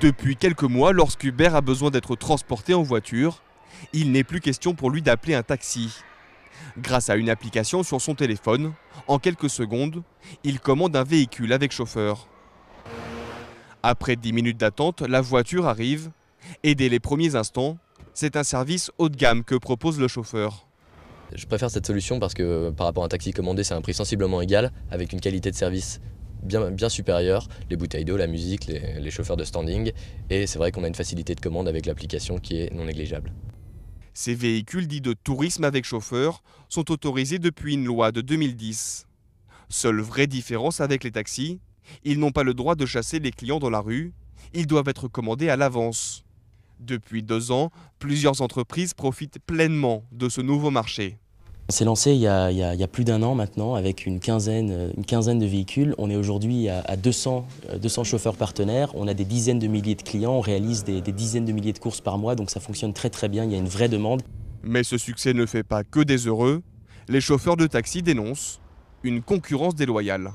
Depuis quelques mois, lorsqu'Uber a besoin d'être transporté en voiture, il n'est plus question pour lui d'appeler un taxi. Grâce à une application sur son téléphone, en quelques secondes, il commande un véhicule avec chauffeur. Après 10 minutes d'attente, la voiture arrive et dès les premiers instants, c'est un service haut de gamme que propose le chauffeur. Je préfère cette solution parce que par rapport à un taxi commandé, c'est un prix sensiblement égal avec une qualité de service bien, bien supérieur, les bouteilles d'eau, la musique, les chauffeurs de standing, et c'est vrai qu'on a une facilité de commande avec l'application qui est non négligeable. Ces véhicules dits de tourisme avec chauffeur sont autorisés depuis une loi de 2010. Seule vraie différence avec les taxis, ils n'ont pas le droit de chasser les clients dans la rue, ils doivent être commandés à l'avance. Depuis deux ans, plusieurs entreprises profitent pleinement de ce nouveau marché. On s'est lancé il y, a, plus d'un an maintenant avec une quinzaine, une quinzaine de véhicules. On est aujourd'hui à, 200, euh, chauffeurs partenaires, on a des dizaines de milliers de clients, on réalise des, des dizaines de milliers de courses par mois, donc ça fonctionne très très bien, il y a une vraie demande. Mais ce succès ne fait pas que des heureux. Les chauffeurs de taxi dénoncent une concurrence déloyale.